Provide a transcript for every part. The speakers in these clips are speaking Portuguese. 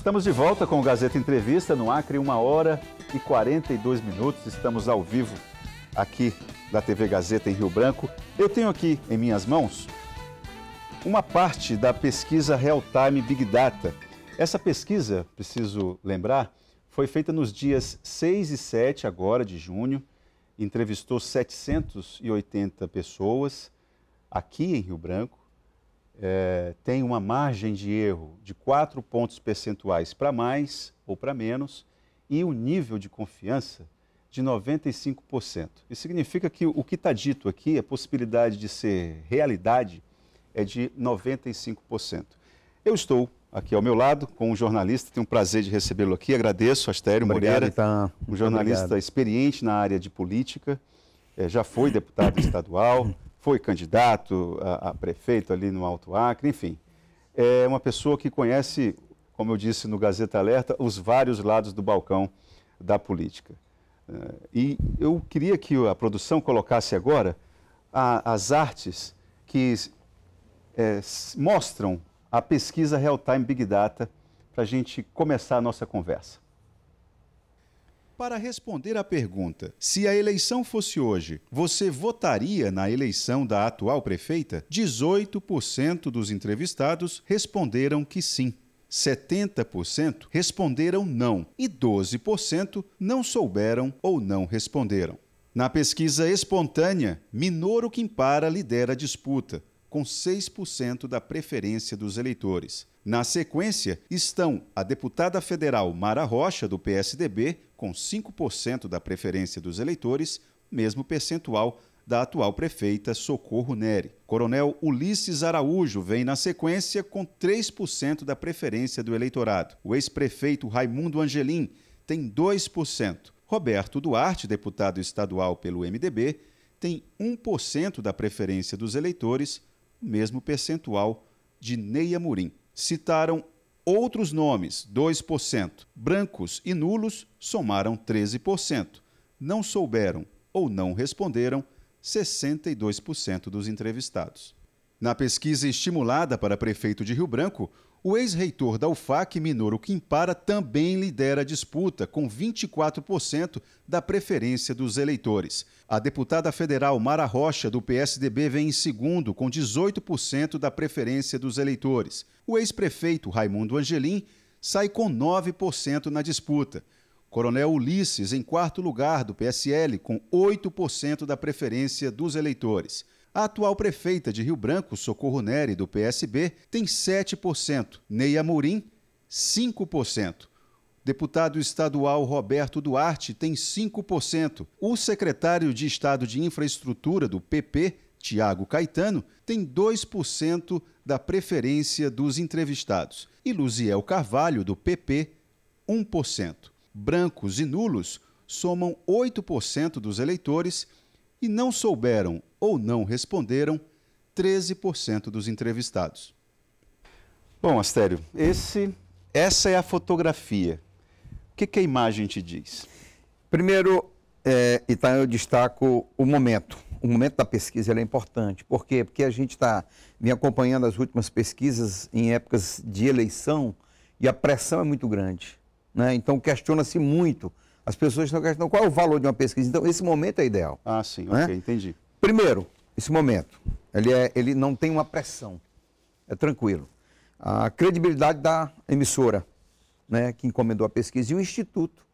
Estamos de volta com o Gazeta Entrevista no Acre, uma hora e 42 minutos. Estamos ao vivo aqui da TV Gazeta em Rio Branco. Eu tenho aqui em minhas mãos uma parte da pesquisa Real Time Big Data. Essa pesquisa, preciso lembrar, foi feita nos dias 6 e 7 agora de junho. Entrevistou 780 pessoas aqui em Rio Branco é, tem uma margem de erro de 4 pontos percentuais para mais ou para menos e um nível de confiança de 95%. Isso significa que o que está dito aqui, a possibilidade de ser realidade, é de 95%. Eu estou aqui ao meu lado com um jornalista, tenho um prazer de recebê-lo aqui, agradeço, Astério Moreira, um jornalista Obrigado. experiente na área de política, é, já foi deputado estadual, foi candidato a, a prefeito ali no Alto Acre, enfim. É uma pessoa que conhece, como eu disse no Gazeta Alerta, os vários lados do balcão da política. É, e eu queria que a produção colocasse agora a, as artes que é, mostram a pesquisa real-time Big Data para a gente começar a nossa conversa para responder à pergunta: se a eleição fosse hoje, você votaria na eleição da atual prefeita? 18% dos entrevistados responderam que sim. 70% responderam não e 12% não souberam ou não responderam. Na pesquisa espontânea, Minoru Kimpara lidera a disputa, com 6% da preferência dos eleitores. Na sequência estão a deputada federal Mara Rocha, do PSDB, com 5% da preferência dos eleitores, mesmo percentual da atual prefeita Socorro Neri. Coronel Ulisses Araújo vem na sequência com 3% da preferência do eleitorado. O ex-prefeito Raimundo Angelim tem 2%. Roberto Duarte, deputado estadual pelo MDB, tem 1% da preferência dos eleitores, mesmo percentual de Neia Murim. Citaram outros nomes, 2%. Brancos e nulos somaram 13%. Não souberam ou não responderam, 62% dos entrevistados. Na pesquisa estimulada para prefeito de Rio Branco, o ex-reitor da UFAC, Minoro Quimpara, também lidera a disputa, com 24% da preferência dos eleitores. A deputada federal Mara Rocha, do PSDB, vem em segundo, com 18% da preferência dos eleitores. O ex-prefeito Raimundo Angelim sai com 9% na disputa. Coronel Ulisses, em quarto lugar, do PSL, com 8% da preferência dos eleitores. A atual prefeita de Rio Branco, Socorro Neri, do PSB, tem 7%, Neia Amorim, 5%. Deputado estadual Roberto Duarte tem 5%. O secretário de Estado de Infraestrutura do PP, Tiago Caetano, tem 2% da preferência dos entrevistados. E Luziel Carvalho, do PP, 1%. Brancos e nulos somam 8% dos eleitores e não souberam ou não responderam 13% dos entrevistados. Bom, Astério, esse, essa é a fotografia. O que, que a imagem te diz? Primeiro, é, então eu destaco o momento. O momento da pesquisa é importante. Por quê? Porque a gente está me acompanhando as últimas pesquisas em épocas de eleição e a pressão é muito grande. Né? Então questiona-se muito as pessoas estão questionando qual é o valor de uma pesquisa. Então, esse momento é ideal. Ah, sim, né? ok, entendi. Primeiro, esse momento, ele, é, ele não tem uma pressão, é tranquilo. A credibilidade da emissora, né, que encomendou a pesquisa, e o Instituto.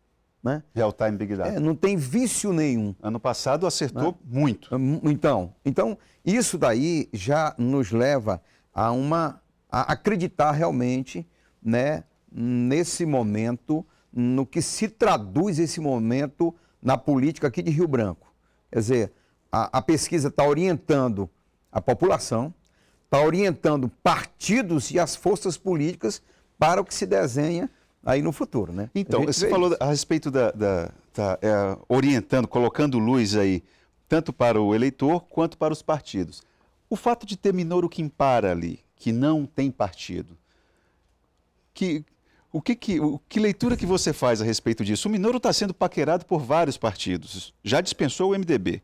Né? Real Time Big Data. É, não tem vício nenhum. Ano passado acertou né? muito. Hum, então, então, isso daí já nos leva a uma a acreditar realmente né, nesse momento no que se traduz esse momento na política aqui de Rio Branco. Quer dizer, a, a pesquisa está orientando a população, está orientando partidos e as forças políticas para o que se desenha aí no futuro, né? Então, você falou isso. a respeito da, da tá, é, orientando, colocando luz aí, tanto para o eleitor quanto para os partidos. O fato de ter que Quimpara ali, que não tem partido, que o que, que, o, que leitura que você faz a respeito disso? O Minoro está sendo paquerado por vários partidos. Já dispensou o MDB.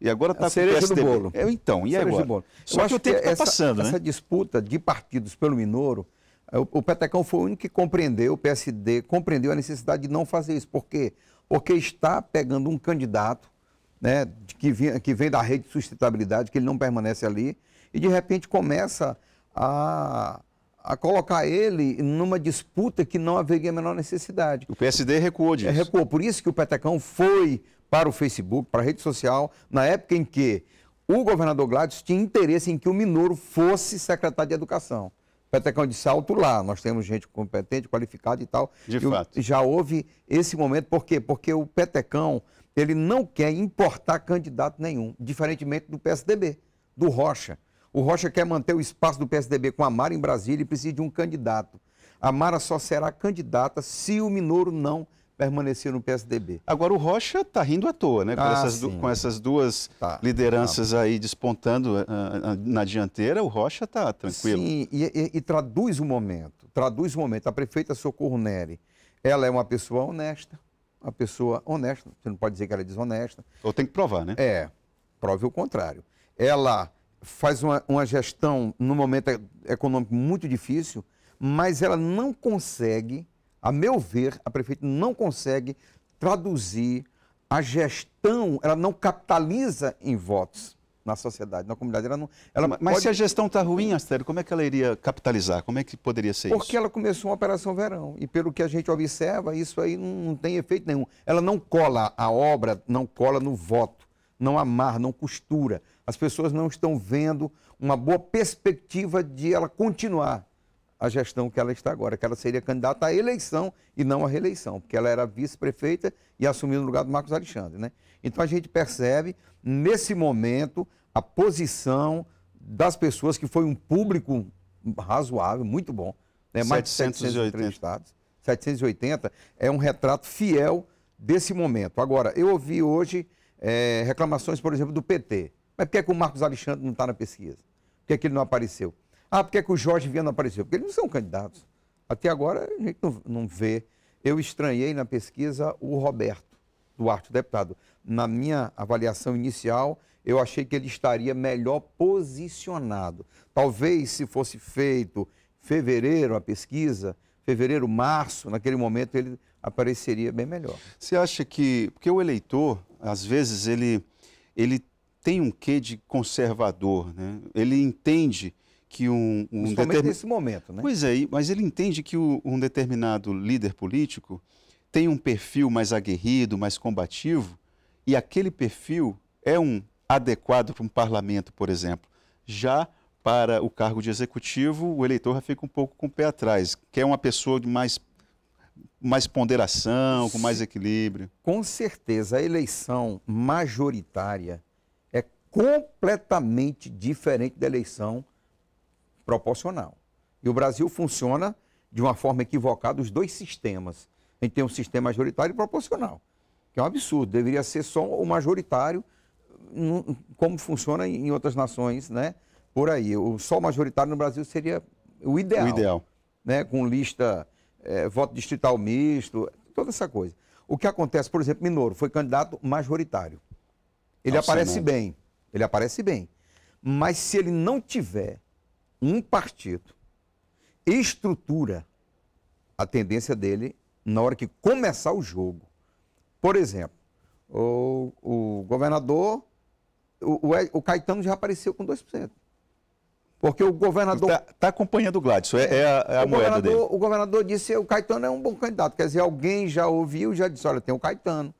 E agora está com o PSDB. Do bolo. É, então, e agora? Só que o tempo está passando, né? Essa disputa de partidos pelo Minoro, é, o, o Petecão foi o único que compreendeu, o PSD compreendeu a necessidade de não fazer isso. Por quê? Porque está pegando um candidato né, que, vem, que vem da rede de sustentabilidade, que ele não permanece ali, e de repente começa a a colocar ele numa disputa que não haveria a menor necessidade. O PSD recuou disso. É, recuou. Por isso que o Petecão foi para o Facebook, para a rede social, na época em que o governador Gladys tinha interesse em que o Minoro fosse secretário de Educação. O Petecão disse alto lá, nós temos gente competente, qualificada e tal. De e fato. Já houve esse momento, por quê? Porque o Petecão, ele não quer importar candidato nenhum, diferentemente do PSDB, do Rocha. O Rocha quer manter o espaço do PSDB com a Mara em Brasília e precisa de um candidato. A Mara só será candidata se o Minoro não permanecer no PSDB. Agora o Rocha está rindo à toa, né? Com, ah, essas, du com essas, duas tá, lideranças tá. aí despontando uh, na dianteira, o Rocha está tranquilo. Sim, e, e, e, traduz o momento. Traduz o momento. A prefeita Socorro Neri, ela é uma pessoa honesta, uma pessoa honesta. Você não pode dizer que ela é desonesta. Ou tem que provar, né? É, prove o contrário. Ela faz uma, uma gestão no momento econômico muito difícil, mas ela não consegue, a meu ver, a prefeita não consegue traduzir a gestão, ela não capitaliza em votos na sociedade, na comunidade. Ela não, ela mas pode... se a gestão está ruim, Astério, como é que ela iria capitalizar? Como é que poderia ser Porque isso? Porque ela começou uma operação verão. E pelo que a gente observa, isso aí não tem efeito nenhum. Ela não cola a obra, não cola no voto, não amarra, não costura. As pessoas não estão vendo uma boa perspectiva de ela continuar a gestão que ela está agora, que ela seria candidata à eleição e não à reeleição, porque ela era vice-prefeita e assumiu no lugar do Marcos Alexandre. Né? Então a gente percebe, nesse momento, a posição das pessoas, que foi um público razoável, muito bom, né? mais de 780 entrevistados. 780 é um retrato fiel desse momento. Agora, eu ouvi hoje é, reclamações, por exemplo, do PT. Mas por que, é que o Marcos Alexandre não está na pesquisa? Por que, é que ele não apareceu? Ah, por que, é que o Jorge Viana não apareceu? Porque eles não são candidatos. Até agora a gente não, não vê. Eu estranhei na pesquisa o Roberto Duarte, o deputado. Na minha avaliação inicial, eu achei que ele estaria melhor posicionado. Talvez se fosse feito fevereiro a pesquisa, fevereiro, março, naquele momento ele apareceria bem melhor. Você acha que porque o eleitor, às vezes ele ele tem um quê de conservador, né? Ele entende que um, um determin... nesse momento, né? Pois é, mas ele entende que o, um determinado líder político tem um perfil mais aguerrido, mais combativo, e aquele perfil é um adequado para um parlamento, por exemplo. Já para o cargo de executivo, o eleitor já fica um pouco com o pé atrás, quer uma pessoa de mais mais ponderação, com mais equilíbrio. Com certeza, a eleição majoritária completamente diferente da eleição proporcional. E o Brasil funciona de uma forma equivocada os dois sistemas. A gente tem um sistema majoritário e proporcional, que é um absurdo, deveria ser só o majoritário, como funciona em outras nações, né? Por aí. O só majoritário no Brasil seria o ideal. O ideal. Né? Com lista, é, voto distrital misto, toda essa coisa. O que acontece, por exemplo, Minoro foi candidato majoritário. Ele aparece bem ele aparece bem. Mas se ele não tiver um partido, estrutura, a tendência dele, na hora que começar o jogo. Por exemplo, o, o governador, o, o, Caetano já apareceu com 2%. Porque o governador. Está tá acompanhando o Gladson, é, é a, é a moeda dele. O governador disse: o Caetano é um bom candidato. Quer dizer, alguém já ouviu, já disse: olha, tem o Caetano.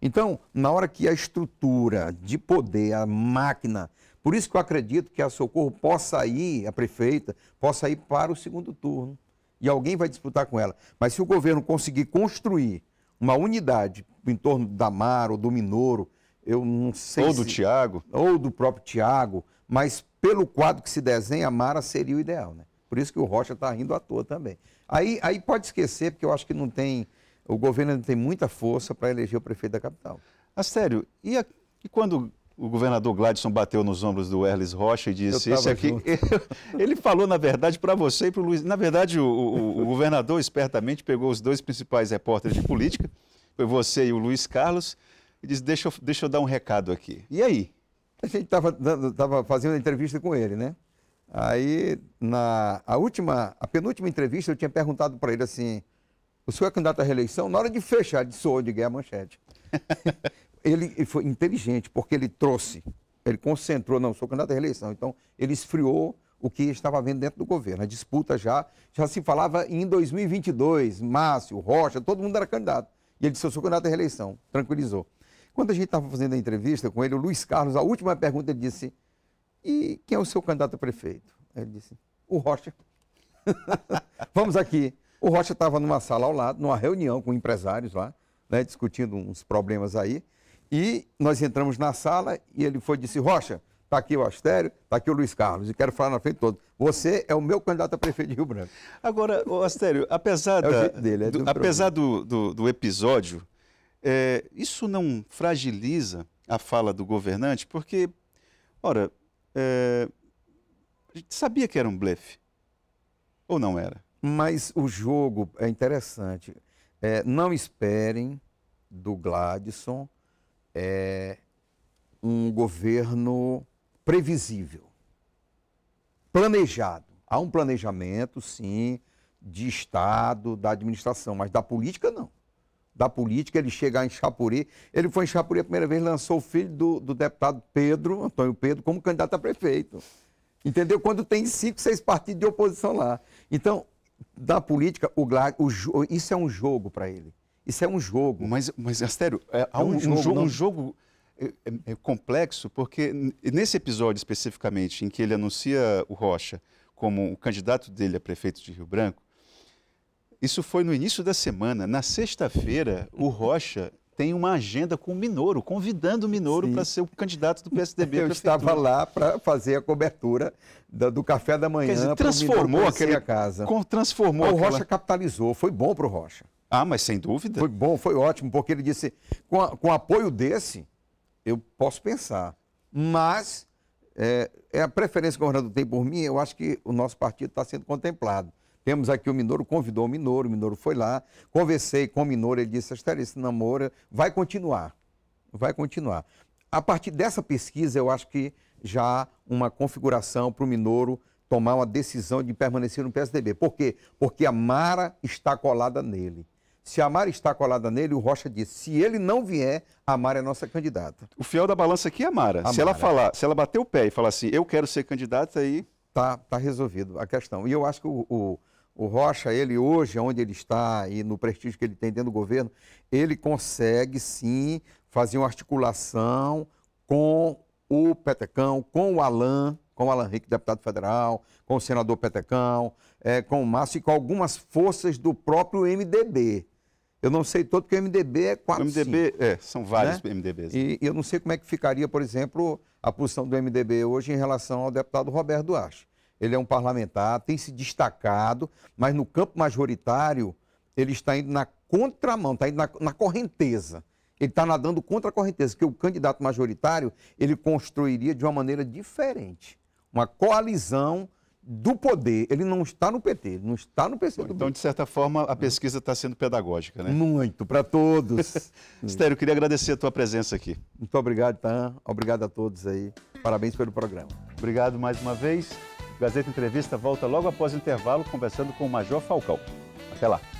Então, na hora que a estrutura de poder, a máquina, por isso que eu acredito que a Socorro possa ir, a prefeita, possa ir para o segundo turno. E alguém vai disputar com ela. Mas se o governo conseguir construir uma unidade em torno da Mar ou do Minoro, eu não sei. Ou se, do Tiago. Ou do próprio Tiago, mas pelo quadro que se desenha, a Mara seria o ideal, né? Por isso que o Rocha está rindo à toa também. Aí, aí pode esquecer, porque eu acho que não tem o governo tem muita força para eleger o prefeito da capital. Ah, e, a, e quando o governador Gladson bateu nos ombros do Erles Rocha e disse: isso aqui. ele falou, na verdade, para você e para o Luiz. Na verdade, o, o, o, governador espertamente pegou os dois principais repórteres de política, foi você e o Luiz Carlos, e disse: Deixa, eu, deixa eu dar um recado aqui. E aí? A gente estava fazendo a entrevista com ele, né? Aí, na a última, a penúltima entrevista, eu tinha perguntado para ele assim: o senhor é candidato à reeleição, na hora de fechar, de eu de guerra manchete. ele, ele foi inteligente, porque ele trouxe, ele concentrou, não, sou candidato à reeleição. Então, ele esfriou o que estava havendo dentro do governo. A disputa já, já se falava em 2022, Márcio, Rocha, todo mundo era candidato. E ele disse, eu sou candidato à reeleição. Tranquilizou. Quando a gente estava fazendo a entrevista com ele, o Luiz Carlos, a última pergunta, ele disse, e quem é o seu candidato a prefeito? Ele disse, o Rocha. Vamos aqui. O Rocha estava numa sala ao lado, numa reunião com empresários lá, né, discutindo uns problemas aí. E nós entramos na sala e ele foi disse: Rocha, está aqui o Astério, está aqui o Luiz Carlos, e quero falar na frente todo. Você é o meu candidato a prefeito de Rio Branco. Agora, Astério, apesar, é da, é dele, é do, apesar do, do, do episódio, é, isso não fragiliza a fala do governante? Porque, ora, é, a gente sabia que era um blefe. Ou não era? Mas o jogo é interessante. É, não esperem do Gladson é, um governo previsível, planejado. Há um planejamento, sim, de Estado, da administração, mas da política, não. Da política, ele chegar em Chapuri. Ele foi em Chapuri a primeira vez, lançou o filho do, do deputado Pedro, Antônio Pedro, como candidato a prefeito. Entendeu? Quando tem cinco, seis partidos de oposição lá. Então, da política, o, o, isso é um jogo para ele. Isso é um jogo. Mas, mas Astério, é, há é um, um, jogo, jogo, um é, jogo é, é, complexo, porque nesse episódio especificamente, em que ele anuncia o Rocha como o candidato dele a prefeito de Rio Branco, isso foi no início da semana. Na sexta-feira, o Rocha tem uma agenda com o Minoro, convidando o Minoro para ser o candidato do PSDB. Eu estava lá para fazer a cobertura do, do café da manhã. Quer dizer, transformou aquele a casa. transformou. Ah, o aquela... Rocha capitalizou, foi bom para o Rocha. Ah, mas sem dúvida. Foi bom, foi ótimo, porque ele disse: com, a, com apoio desse, eu posso pensar. Mas é, é a preferência que o Ronaldo tem por mim, eu acho que o nosso partido está sendo contemplado. Temos aqui o Minoro, convidou o Minoro, o Minoro foi lá, conversei com o Minoro, ele disse, Esther, esse namoro vai continuar, vai continuar. A partir dessa pesquisa, eu acho que já uma configuração para o Minoro tomar uma decisão de permanecer no PSDB. Por quê? Porque a Mara está colada nele. Se a Mara está colada nele, o Rocha disse, se ele não vier, a Mara é nossa candidata. O fiel da balança aqui é a Mara. A se Mara. ela falar, se ela bater o pé e falar assim, eu quero ser candidata, aí... Tá, tá resolvido a questão. E eu acho que o, o, o Rocha, ele hoje, onde ele está e no prestígio que ele tem dentro do governo, ele consegue sim fazer uma articulação com o Petecão, com o Alain, com o Alan Henrique, deputado federal, com o senador Petecão, é, com o Márcio e com algumas forças do próprio MDB. Eu não sei todo, porque o MDB é quatro. O MDB, cinco, é, são vários né? MDBs. Né? E, e eu não sei como é que ficaria, por exemplo, a posição do MDB hoje em relação ao deputado Roberto Duarte ele é um parlamentar, tem se destacado, mas no campo majoritário ele está indo na contramão, está indo na, na correnteza. Ele está nadando contra a correnteza, que o candidato majoritário ele construiria de uma maneira diferente, uma coalizão do poder. Ele não está no PT, ele não está no PCdoB. Então, de certa forma, a pesquisa está sendo pedagógica, né? Muito, para todos. Estério. queria agradecer a tua presença aqui. Muito obrigado, Tan. Obrigado a todos aí. Parabéns pelo programa. Obrigado mais uma vez. Gazeta Entrevista volta logo após o intervalo conversando com o Major Falcão. Até lá.